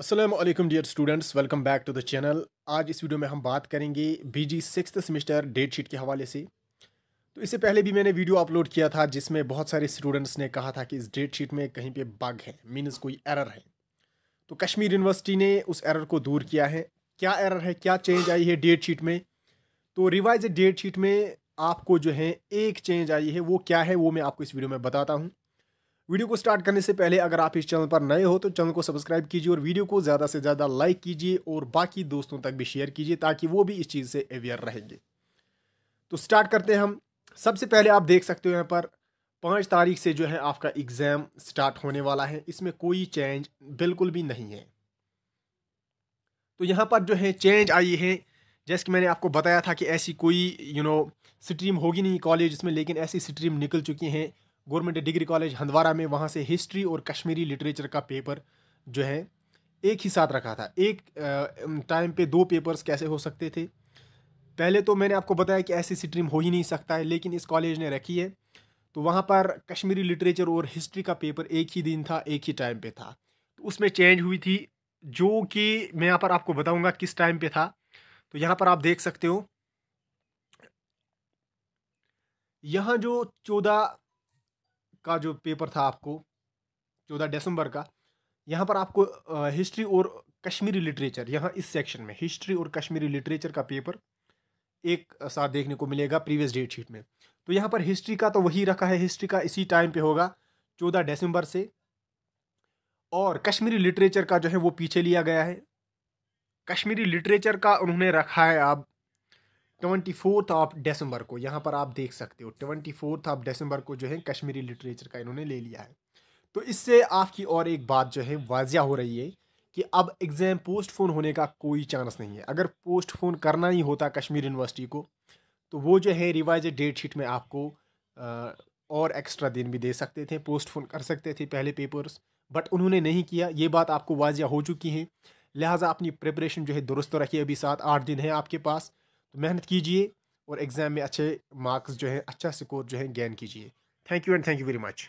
Aslam dear students welcome back to the channel आज इस video में हम बात करेंगे B G six semester date sheet के हवाले से तो इससे पहले भी मैंने वीडियो अपलोड किया था जिसमें बहुत सारे स्टूडेंट्स ने कहा था कि इस डेट शीट में कहीं पे बग है मीनस कोई एरर है तो कश्मीर यूनिवर्सिटी ने उस एरर को दूर किया है क्या एरर है क्या चेंज आई है डेट शीट में तो रिवाइज डेट शीट में आपको जो है एक चेंज आई है वो क्या है वो मैं आपको इस वीडियो में बताता हूँ वीडियो को स्टार्ट करने से पहले अगर आप इस चैनल पर नए हो तो चैनल को सब्सक्राइब कीजिए और वीडियो को ज़्यादा से ज़्यादा लाइक कीजिए और बाकी दोस्तों तक भी शेयर कीजिए ताकि वो भी इस चीज़ से अवेयर रहेंगे तो स्टार्ट करते हैं हम सबसे पहले आप देख सकते हो यहाँ पर पाँच तारीख से जो है आपका एग्ज़ाम स्टार्ट होने वाला है इसमें कोई चेंज बिल्कुल भी नहीं है तो यहाँ पर जो है चेंज आई है जैसे कि मैंने आपको बताया था कि ऐसी कोई यू नो स्ट्रीम होगी नहीं कॉलेज में लेकिन ऐसी स्ट्रीम निकल चुकी हैं गवर्नमेंट डिग्री कॉलेज हंदवारा में वहाँ से हिस्ट्री और कश्मीरी लिटरेचर का पेपर जो है एक ही साथ रखा था एक टाइम पे दो पेपर्स कैसे हो सकते थे पहले तो मैंने आपको बताया कि ऐसी स्ट्रीम हो ही नहीं सकता है लेकिन इस कॉलेज ने रखी है तो वहाँ पर कश्मीरी लिटरेचर और हिस्ट्री का पेपर एक ही दिन था एक ही टाइम पे था तो उसमें चेंज हुई थी जो कि मैं यहाँ पर आपको बताऊँगा किस टाइम पर था तो यहाँ पर आप देख सकते हो यहाँ जो चौदह का जो पेपर था आपको चौदह दिसंबर का यहाँ पर आपको हिस्ट्री और कश्मीरी लिटरेचर यहाँ इस सेक्शन में हिस्ट्री और कश्मीरी लिटरेचर का पेपर एक साथ देखने को मिलेगा प्रीवियस डेट शीट में तो यहाँ पर हिस्ट्री का तो वही रखा है हिस्ट्री का इसी टाइम पे होगा चौदह दिसंबर से और कश्मीरी लिटरेचर का जो है वो पीछे लिया गया है कश्मीरी लिटरेचर का उन्होंने रखा है आप ट्वेंटी फोर्थ ऑफ डिसम्बर को यहाँ पर आप देख सकते हो ट्वेंटी फोर्थ ऑफ डिसम्बर को जो है कश्मीरी लिटरेचर का इन्होंने ले लिया है तो इससे आपकी और एक बात जो है वाजिया हो रही है कि अब एग्ज़ाम पोस्टफोन होने का कोई चांस नहीं है अगर पोस्टफोन करना ही होता कश्मीर यूनिवर्सिटी को तो वो जो है रिवाइज डेट शीट में आपको और एक्स्ट्रा दिन भी दे सकते थे पोस्टफोन कर सकते थे पहले पेपर्स बट उन्होंने नहीं किया ये बात आपको वाजिया हो चुकी है लिहाजा अपनी प्रिपरेशन जो है दुरुस्त रखिए अभी सात आठ दिन है आपके पास तो मेहनत कीजिए और एग्ज़ाम में अच्छे मार्क्स जो है अच्छा स्कोर जो है गेन कीजिए thank you and thank you very much